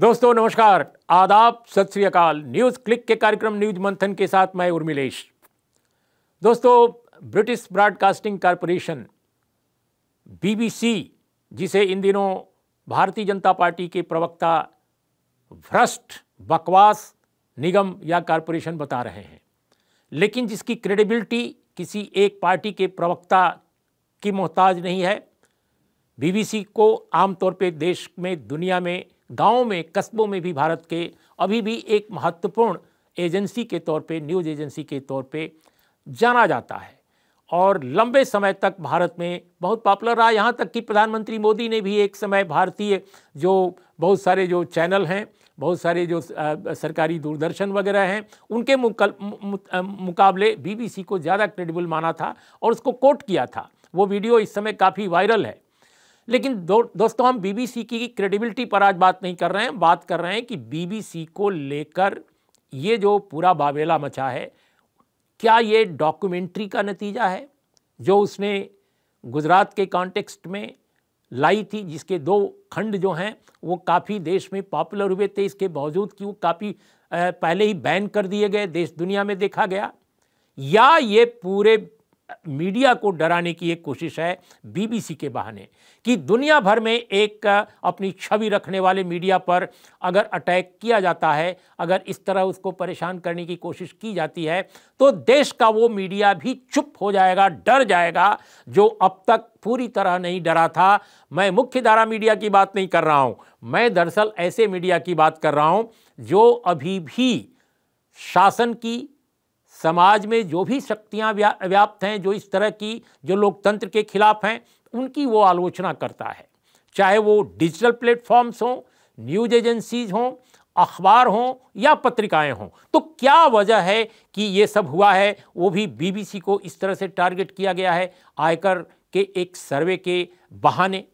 दोस्तों नमस्कार आदाब सत श्री अकाल न्यूज़ क्लिक के कार्यक्रम न्यूज मंथन के साथ मैं उर्मिलेश दोस्तों ब्रिटिश ब्रॉडकास्टिंग कॉरपोरेशन बीबीसी जिसे इन दिनों भारतीय जनता पार्टी के प्रवक्ता भ्रष्ट बकवास निगम या कॉरपोरेशन बता रहे हैं लेकिन जिसकी क्रेडिबिलिटी किसी एक पार्टी के प्रवक्ता की मोहताज नहीं है बीबीसी को आमतौर पर देश में दुनिया में गाँव में कस्बों में भी भारत के अभी भी एक महत्वपूर्ण एजेंसी के तौर पे न्यूज़ एजेंसी के तौर पे जाना जाता है और लंबे समय तक भारत में बहुत पॉपुलर रहा यहाँ तक कि प्रधानमंत्री मोदी ने भी एक समय भारतीय जो बहुत सारे जो चैनल हैं बहुत सारे जो सरकारी दूरदर्शन वगैरह हैं उनके मुकाबले बीबीसी को ज़्यादा क्रेडिबल माना था और उसको कोट किया था वो वीडियो इस समय काफ़ी वायरल है लेकिन दो, दोस्तों हम बीबीसी की क्रेडिबिलिटी पर आज बात नहीं कर रहे हैं बात कर रहे हैं कि बीबीसी को लेकर ये जो पूरा बावेला मचा है क्या ये डॉक्यूमेंट्री का नतीजा है जो उसने गुजरात के कॉन्टेक्स्ट में लाई थी जिसके दो खंड जो हैं वो काफ़ी देश में पॉपुलर हुए थे इसके बावजूद कि वो काफ़ी पहले ही बैन कर दिए गए देश दुनिया में देखा गया या ये पूरे मीडिया को डराने की एक कोशिश है बीबीसी के बहाने कि दुनिया भर में एक अपनी छवि रखने वाले मीडिया पर अगर अटैक किया जाता है अगर इस तरह उसको परेशान करने की कोशिश की जाती है तो देश का वो मीडिया भी चुप हो जाएगा डर जाएगा जो अब तक पूरी तरह नहीं डरा था मैं मुख्य धारा मीडिया की बात नहीं कर रहा हूँ मैं दरअसल ऐसे मीडिया की बात कर रहा हूँ जो अभी भी शासन की समाज में जो भी शक्तियाँ व्या, व्याप्त हैं जो इस तरह की जो लोकतंत्र के खिलाफ हैं उनकी वो आलोचना करता है चाहे वो डिजिटल प्लेटफॉर्म्स हों न्यूज एजेंसीज हों अखबार हों या पत्रिकाएं हों तो क्या वजह है कि ये सब हुआ है वो भी बीबीसी को इस तरह से टारगेट किया गया है आयकर के एक सर्वे के बहाने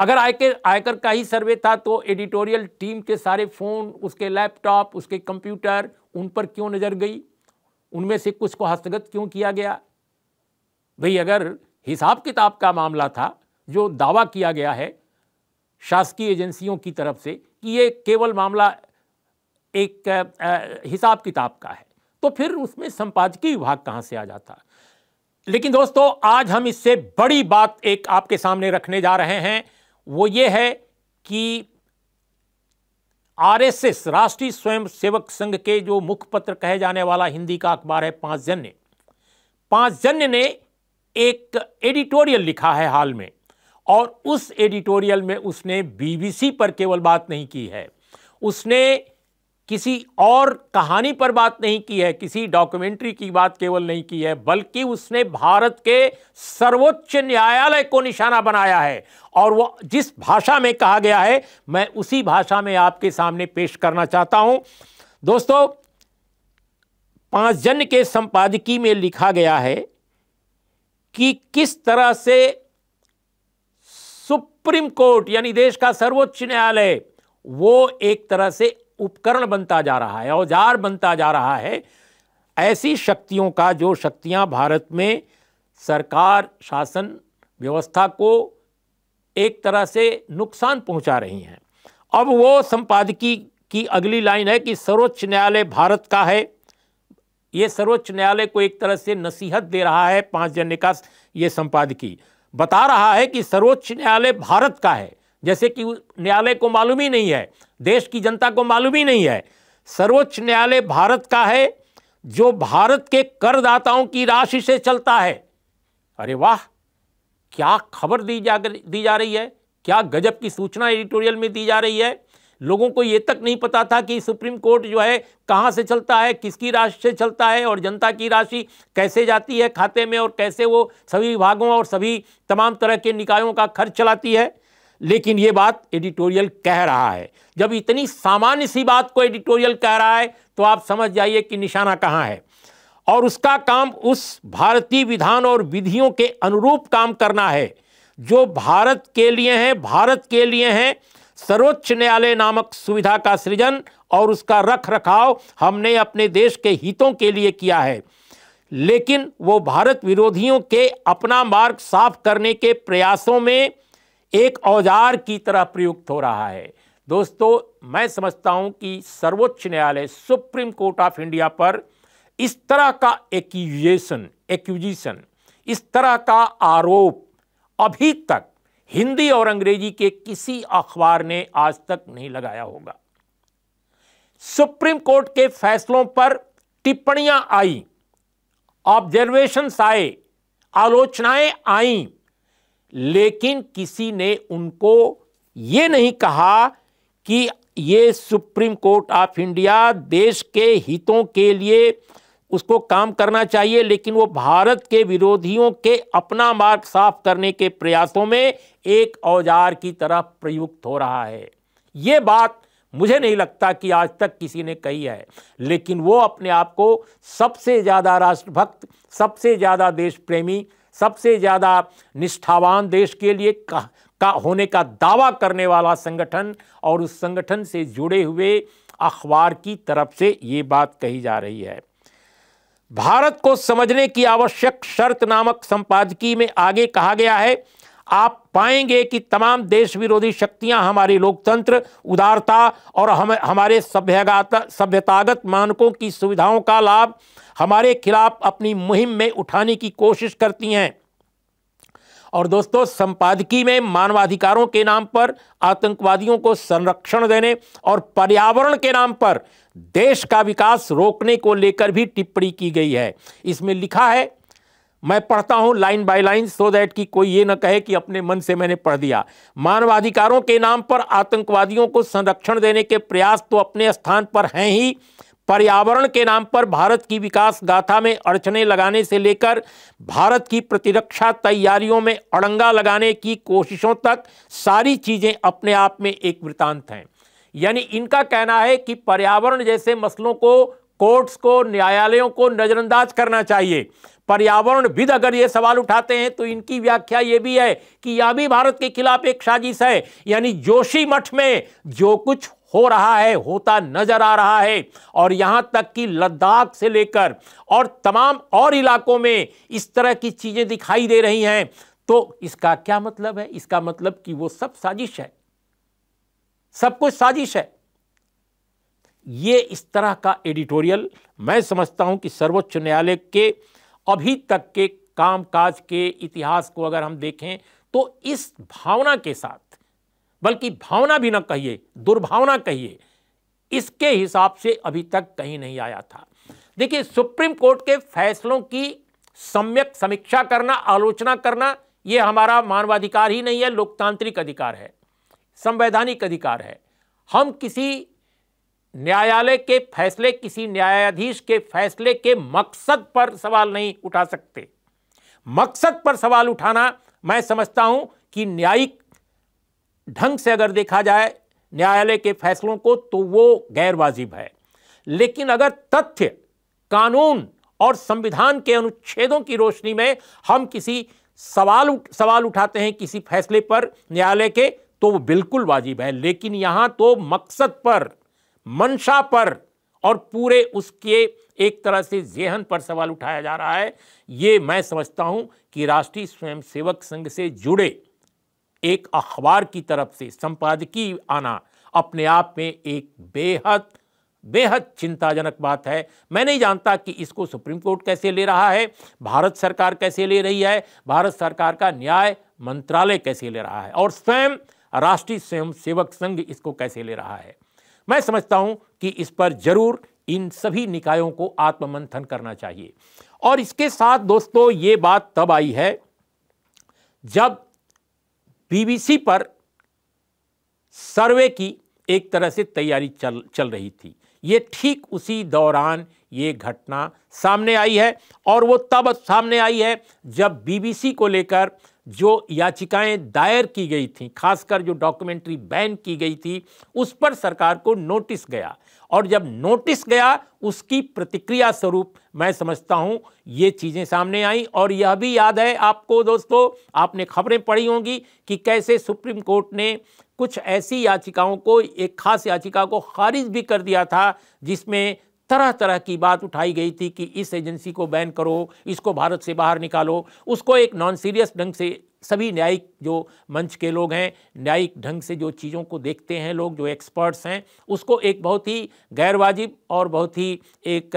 अगर आयकर आयकर का ही सर्वे था तो एडिटोरियल टीम के सारे फ़ोन उसके लैपटॉप उसके कंप्यूटर उन पर क्यों नज़र गई उनमें से कुछ को हस्तगत क्यों किया गया भाई अगर हिसाब किताब का मामला था जो दावा किया गया है शासकीय एजेंसियों की तरफ से कि ये केवल मामला एक हिसाब किताब का है तो फिर उसमें संपादकीय विभाग कहां से आ जाता लेकिन दोस्तों आज हम इससे बड़ी बात एक आपके सामने रखने जा रहे हैं वो ये है कि आरएसएस राष्ट्रीय स्वयंसेवक संघ के जो मुखपत्र कहे जाने वाला हिंदी का अखबार है पांच जन्य पांच जन्य ने एक एडिटोरियल लिखा है हाल में और उस एडिटोरियल में उसने बीबीसी पर केवल बात नहीं की है उसने किसी और कहानी पर बात नहीं की है किसी डॉक्यूमेंट्री की बात केवल नहीं की है बल्कि उसने भारत के सर्वोच्च न्यायालय को निशाना बनाया है और वो जिस भाषा में कहा गया है मैं उसी भाषा में आपके सामने पेश करना चाहता हूं दोस्तों पांच जन के संपादकी में लिखा गया है कि किस तरह से सुप्रीम कोर्ट यानी देश का सर्वोच्च न्यायालय वो एक तरह से उपकरण बनता जा रहा है औजार बनता जा रहा है ऐसी शक्तियों का जो शक्तियां भारत में सरकार शासन व्यवस्था को एक तरह से नुकसान पहुंचा रही हैं अब वो संपादकी की अगली लाइन है कि सर्वोच्च न्यायालय भारत का है ये सर्वोच्च न्यायालय को एक तरह से नसीहत दे रहा है पाँच जन्य का ये संपादकी बता रहा है कि सर्वोच्च न्यायालय भारत का है जैसे कि न्यायालय को मालूम ही नहीं है देश की जनता को मालूम ही नहीं है सर्वोच्च न्यायालय भारत का है जो भारत के करदाताओं की राशि से चलता है अरे वाह क्या खबर दी जा दी जा रही है क्या गजब की सूचना एडिटोरियल में दी जा रही है लोगों को ये तक नहीं पता था कि सुप्रीम कोर्ट जो है कहाँ से चलता है किसकी राशि से चलता है और जनता की राशि कैसे जाती है खाते में और कैसे वो सभी विभागों और सभी तमाम तरह के निकायों का खर्च चलाती है लेकिन ये बात एडिटोरियल कह रहा है जब इतनी सामान्य सी बात को एडिटोरियल कह रहा है तो आप समझ जाइए कि निशाना कहाँ है और उसका काम उस भारतीय विधान और विधियों के अनुरूप काम करना है जो भारत के लिए हैं भारत के लिए हैं सर्वोच्च न्यायालय नामक सुविधा का सृजन और उसका रख रखाव हमने अपने देश के हितों के लिए किया है लेकिन वो भारत विरोधियों के अपना मार्ग साफ करने के प्रयासों में एक औजार की तरह प्रयुक्त हो रहा है दोस्तों मैं समझता हूं कि सर्वोच्च न्यायालय सुप्रीम कोर्ट ऑफ इंडिया पर इस तरह का एक्यूजेशन एक्यूजिशन इस तरह का आरोप अभी तक हिंदी और अंग्रेजी के किसी अखबार ने आज तक नहीं लगाया होगा सुप्रीम कोर्ट के फैसलों पर टिप्पणियां आई ऑब्जर्वेशन आए आलोचनाएं आईं लेकिन किसी ने उनको ये नहीं कहा कि ये सुप्रीम कोर्ट ऑफ इंडिया देश के हितों के लिए उसको काम करना चाहिए लेकिन वो भारत के विरोधियों के अपना मार्ग साफ करने के प्रयासों में एक औजार की तरह प्रयुक्त हो रहा है ये बात मुझे नहीं लगता कि आज तक किसी ने कही है लेकिन वो अपने आप को सबसे ज़्यादा राष्ट्रभक्त सबसे ज़्यादा देश प्रेमी सबसे ज़्यादा निष्ठावान देश के लिए का, का होने का दावा करने वाला संगठन और उस संगठन से जुड़े हुए अखबार की तरफ से ये बात कही जा रही है भारत को समझने की आवश्यक शर्त नामक संपादकीय में आगे कहा गया है आप पाएंगे कि तमाम देश विरोधी शक्तियां हमारे लोकतंत्र उदारता और हम हमारे सभ्यगाता सभ्यतागत मानकों की सुविधाओं का लाभ हमारे खिलाफ अपनी मुहिम में उठाने की कोशिश करती हैं और दोस्तों संपादकीय में मानवाधिकारों के नाम पर आतंकवादियों को संरक्षण देने और पर्यावरण के नाम पर देश का विकास रोकने को लेकर भी टिप्पणी की गई है इसमें लिखा है मैं पढ़ता हूं line by line so that कि कोई ये ना कहे कि अपने मन से मैंने पढ़ दिया मानवाधिकारों के नाम पर आतंकवादियों को संरक्षण देने के प्रयास तो अपने स्थान पर हैं ही पर्यावरण के नाम पर भारत की विकास गाथा में अड़चने लगाने से लेकर भारत की प्रतिरक्षा तैयारियों में अड़ंगा लगाने की कोशिशों तक सारी चीज़ें अपने आप में एक वृतांत हैं यानी इनका कहना है कि पर्यावरण जैसे मसलों को कोर्ट्स को न्यायालयों को नज़रअंदाज करना चाहिए पर्यावरण विद अगर ये सवाल उठाते हैं तो इनकी व्याख्या ये भी है कि यह भी भारत के खिलाफ एक साजिश है यानी जोशी मठ में जो कुछ हो रहा है होता नजर आ रहा है और यहाँ तक कि लद्दाख से लेकर और तमाम और इलाकों में इस तरह की चीज़ें दिखाई दे रही हैं तो इसका क्या मतलब है इसका मतलब कि वो सब साजिश है सब कुछ साजिश है ये इस तरह का एडिटोरियल मैं समझता हूँ कि सर्वोच्च न्यायालय के अभी तक के कामकाज के इतिहास को अगर हम देखें तो इस भावना के साथ बल्कि भावना भी न कहिए दुर्भावना कहिए इसके हिसाब से अभी तक कहीं नहीं आया था देखिए सुप्रीम कोर्ट के फैसलों की सम्यक समीक्षा करना आलोचना करना ये हमारा मानवाधिकार ही नहीं है लोकतांत्रिक अधिकार है संवैधानिक अधिकार है हम किसी न्यायालय के फैसले किसी न्यायाधीश के फैसले के मकसद पर सवाल नहीं उठा सकते मकसद पर सवाल उठाना मैं समझता हूं कि न्यायिक ढंग से अगर देखा जाए न्यायालय के फैसलों को तो वो गैर वाजिब है लेकिन अगर तथ्य कानून और संविधान के अनुच्छेदों की रोशनी में हम किसी सवाल उठ, सवाल उठाते हैं किसी फैसले पर न्यायालय के तो वो बिल्कुल वाजिब है लेकिन यहां तो मकसद पर मंशा पर और पूरे उसके एक तरह से जेहन पर सवाल उठाया जा रहा है ये मैं समझता हूं कि राष्ट्रीय स्वयंसेवक संघ से जुड़े एक अखबार की तरफ से संपादकीय आना अपने आप में एक बेहद बेहद चिंताजनक बात है मैं नहीं जानता कि इसको सुप्रीम कोर्ट कैसे ले रहा है भारत सरकार कैसे ले रही है भारत सरकार का न्याय मंत्रालय कैसे ले रहा है और स्वयं राष्ट्रीय स्वयंसेवक संघ इसको कैसे ले रहा है मैं समझता हूं कि इस पर जरूर इन सभी निकायों को आत्ममंथन करना चाहिए और इसके साथ दोस्तों ये बात तब आई है जब बीबीसी पर सर्वे की एक तरह से तैयारी चल चल रही थी ये ठीक उसी दौरान ये घटना सामने आई है और वो तब सामने आई है जब बीबीसी को लेकर जो याचिकाएं दायर की गई थी खासकर जो डॉक्यूमेंट्री बैन की गई थी उस पर सरकार को नोटिस गया और जब नोटिस गया उसकी प्रतिक्रिया स्वरूप मैं समझता हूं ये चीज़ें सामने आई और यह भी याद है आपको दोस्तों आपने खबरें पढ़ी होंगी कि कैसे सुप्रीम कोर्ट ने कुछ ऐसी याचिकाओं को एक खास याचिका को खारिज भी कर दिया था जिसमें तरह तरह की बात उठाई गई थी कि इस एजेंसी को बैन करो इसको भारत से बाहर निकालो उसको एक नॉन सीरियस ढंग से सभी न्यायिक जो मंच के लोग हैं न्यायिक ढंग से जो चीज़ों को देखते हैं लोग जो एक्सपर्ट्स हैं उसको एक बहुत ही गैरवाजिब और बहुत ही एक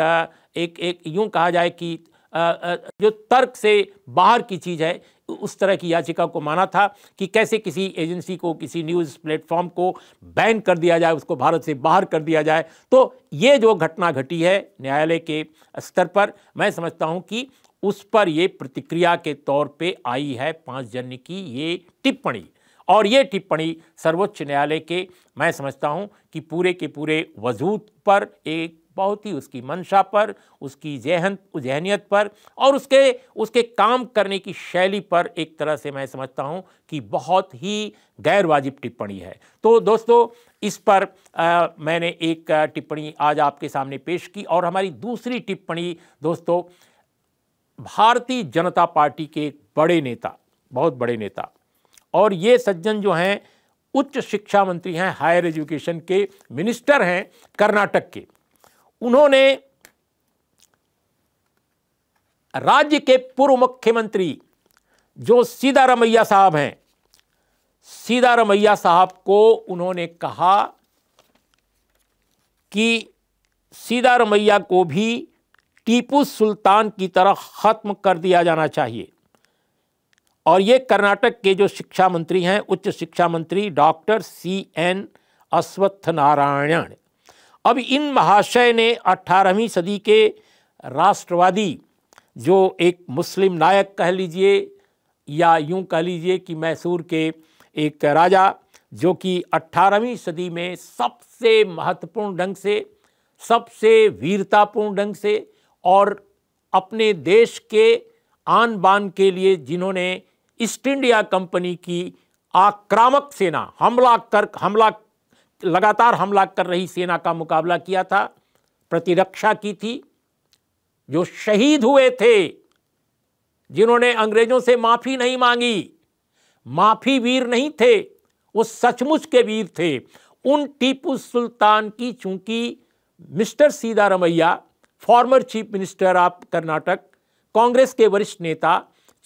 एक एक यूँ कहा जाए कि जो तर्क से बाहर की चीज़ है उस तरह की याचिका को माना था कि कैसे किसी एजेंसी को किसी न्यूज़ प्लेटफॉर्म को बैन कर दिया जाए उसको भारत से बाहर कर दिया जाए तो ये जो घटना घटी है न्यायालय के स्तर पर मैं समझता हूँ कि उस पर ये प्रतिक्रिया के तौर पे आई है पाँच जन की ये टिप्पणी और ये टिप्पणी सर्वोच्च न्यायालय के मैं समझता हूँ कि पूरे के पूरे वजूद पर एक होती उसकी मंशा पर उसकी जहन जहनीत पर और उसके उसके काम करने की शैली पर एक तरह से मैं समझता हूँ कि बहुत ही गैर वाजिब टिप्पणी है तो दोस्तों इस पर आ, मैंने एक टिप्पणी आज आपके सामने पेश की और हमारी दूसरी टिप्पणी दोस्तों भारतीय जनता पार्टी के बड़े नेता बहुत बड़े नेता और ये सज्जन जो हैं उच्च शिक्षा मंत्री हैं हायर एजुकेशन के मिनिस्टर हैं कर्नाटक के उन्होंने राज्य के पूर्व मुख्यमंत्री जो सीधारमैया साहब हैं सीधारमैया साहब को उन्होंने कहा कि सीधारमैया को भी टीपू सुल्तान की तरह ख़त्म कर दिया जाना चाहिए और ये कर्नाटक के जो शिक्षा मंत्री हैं उच्च शिक्षा मंत्री doctor C N Ashwath Narayan अब इन महाशय ने 18वीं सदी के राष्ट्रवादी जो एक मुस्लिम नायक कह लीजिए या यूं कह लीजिए कि मैसूर के एक राजा जो कि 18वीं सदी में सबसे महत्वपूर्ण ढंग से सबसे वीरतापूर्ण ढंग से और अपने देश के आन बान के लिए जिन्होंने ईस्ट इंडिया कंपनी की आक्रामक सेना हमला कर हमला लगातार हमला कर रही सेना का मुकाबला किया था प्रतिरक्षा की थी जो शहीद हुए थे जिन्होंने अंग्रेजों से माफ़ी नहीं मांगी माफ़ी वीर नहीं थे वो सचमुच के वीर थे उन टीपू सुल्तान की चूंकि mister Siddaramaiah former chief minister of Karnataka Congress के वरिष्ठ नेता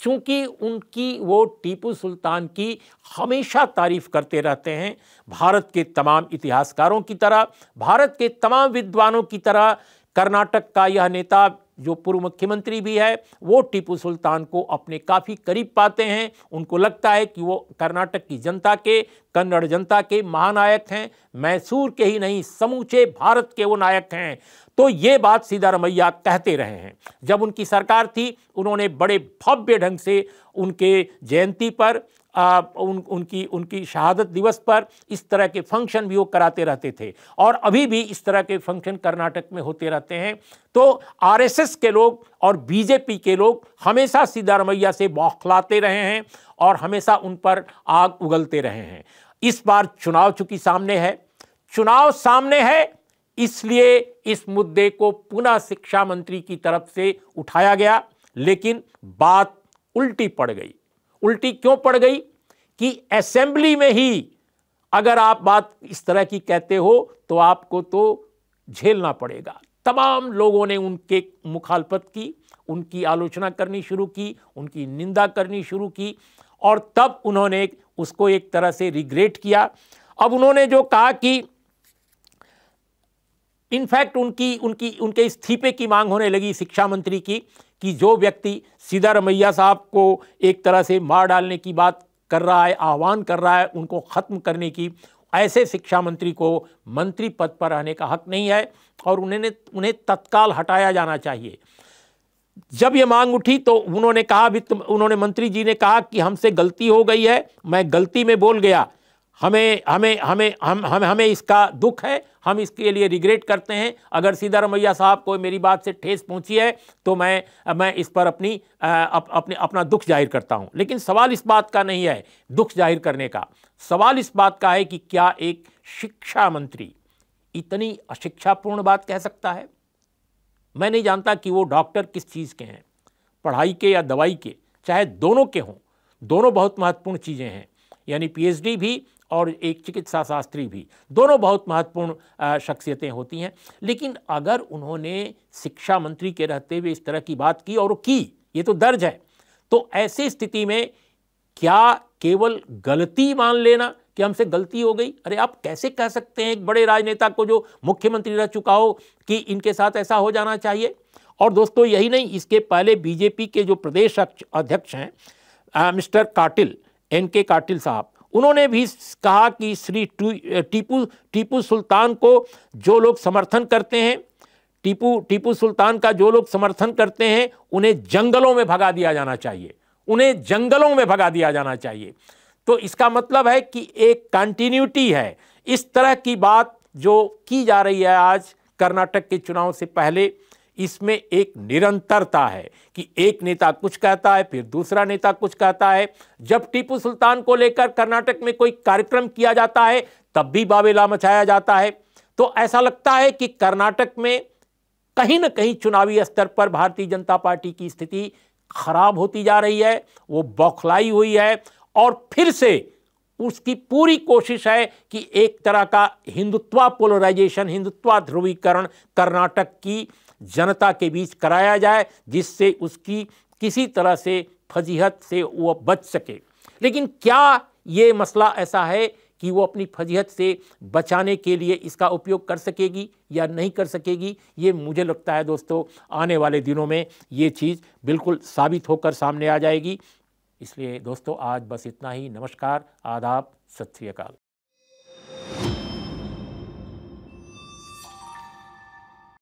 चूँकि उनकी वो टीपू सुल्तान की हमेशा तारीफ़ करते रहते हैं भारत के तमाम इतिहासकारों की तरह भारत के तमाम विद्वानों की तरह कर्नाटक का यह नेता जो पूर्व मुख्यमंत्री भी है वो टीपू सुल्तान को अपने काफ़ी करीब पाते हैं उनको लगता है कि वो कर्नाटक की जनता के कन्नड़ जनता के महानायक हैं मैसूर के ही नहीं समूचे भारत के वो नायक हैं तो ये बात सीतारमैया कहते रहे हैं जब उनकी सरकार थी उन्होंने बड़े भव्य ढंग से उनके जयंती पर आ, उन उनकी उनकी शहादत दिवस पर इस तरह के फंक्शन भी वो कराते रहते थे और अभी भी इस तरह के फंक्शन कर्नाटक में होते रहते हैं तो आरएसएस कांग्रेस के लोग और बीजेपी के लोग हमेशा सिद्धारमैया से बौखलाते रहे हैं और हमेशा उन पर आग उगलते रहे हैं इस बार चुनाव चूंकि सामने है चुनाव सामने है इसलिए इस मुद्दे को पुनः शिक्षा मंत्री की तरफ से उठाया गया लेकिन बात उल्टी पड़ गई उल्टी क्यों पड़ गई कि असेंबली में ही अगर आप बात इस तरह की कहते हो तो आपको तो झेलना पड़ेगा तमाम लोगों ने उनके मुखालपत की उनकी आलोचना करनी शुरू की उनकी निंदा करनी शुरू की और तब उन्होंने उसको एक तरह से रिग्रेट किया अब उन्होंने जो कहा कि इनफैक्ट उनकी उनकी उनके इस्तीफे की मांग होने लगी शिक्षा मंत्री की कि जो व्यक्ति रमैया साहब को एक तरह से मार डालने की बात कर रहा है आह्वान कर रहा है उनको ख़त्म करने की ऐसे शिक्षा मंत्री को मंत्री पद पर रहने का हक नहीं है और उन्हें उन्हें तत्काल हटाया जाना चाहिए जब ये मांग उठी तो उन्होंने कहा भी उन्होंने मंत्री जी ने कहा कि हमसे गलती हो गई है मैं गलती में बोल गया हमें हमें हमें हम हम हमें इसका दुख है हम इसके लिए रिग्रेट करते हैं अगर रमैया साहब को मेरी बात से ठेस पहुंची है तो मैं मैं इस पर अपनी अप, अपने अपना दुख जाहिर करता हूं लेकिन सवाल इस बात का नहीं है दुख जाहिर करने का सवाल इस बात का है कि क्या एक शिक्षा मंत्री इतनी अशिक्षापूर्ण बात कह सकता है मैं नहीं जानता कि वो डॉक्टर किस चीज़ के हैं पढ़ाई के या दवाई के चाहे दोनों के हों दोनों बहुत महत्वपूर्ण चीज़ें हैं यानी पीएचडी भी और एक चिकित्सा शास्त्री भी दोनों बहुत महत्वपूर्ण शख्सियतें होती हैं लेकिन अगर उन्होंने शिक्षा मंत्री के रहते हुए इस तरह की बात की और वो की ये तो दर्ज है तो ऐसी स्थिति में क्या केवल गलती मान लेना कि हमसे गलती हो गई अरे आप कैसे कह सकते हैं एक बड़े राजनेता को जो मुख्यमंत्री रह चुका हो कि इनके साथ ऐसा हो जाना चाहिए और दोस्तों यही नहीं इसके पहले बीजेपी के जो प्रदेश अध्यक्ष हैं मिस्टर काटिल एन के काटिल साहब उन्होंने भी कहा कि श्री टीपू टीपू सुल्तान को जो लोग समर्थन करते हैं टीपू टीपू सुल्तान का जो लोग समर्थन करते हैं उन्हें जंगलों में भगा दिया जाना चाहिए उन्हें जंगलों में भगा दिया जाना चाहिए तो इसका मतलब है कि एक कंटिन्यूटी है इस तरह की बात जो की जा रही है आज कर्नाटक के चुनाव से पहले इसमें एक निरंतरता है कि एक नेता कुछ कहता है फिर दूसरा नेता कुछ कहता है जब टीपू सुल्तान को लेकर कर्नाटक में कोई कार्यक्रम किया जाता है तब भी बाबेला मचाया जाता है तो ऐसा लगता है कि कर्नाटक में कहीं ना कहीं चुनावी स्तर पर भारतीय जनता पार्टी की स्थिति खराब होती जा रही है वो बौखलाई हुई है और फिर से उसकी पूरी कोशिश है कि एक तरह का हिंदुत्वा पोलराइजेशन हिंदुत्वा ध्रुवीकरण कर्नाटक की जनता के बीच कराया जाए जिससे उसकी किसी तरह से फजीहत से वो बच सके लेकिन क्या ये मसला ऐसा है कि वो अपनी फजीहत से बचाने के लिए इसका उपयोग कर सकेगी या नहीं कर सकेगी ये मुझे लगता है दोस्तों आने वाले दिनों में ये चीज़ बिल्कुल साबित होकर सामने आ जाएगी इसलिए दोस्तों आज बस इतना ही नमस्कार आदाब सत श्रीकाल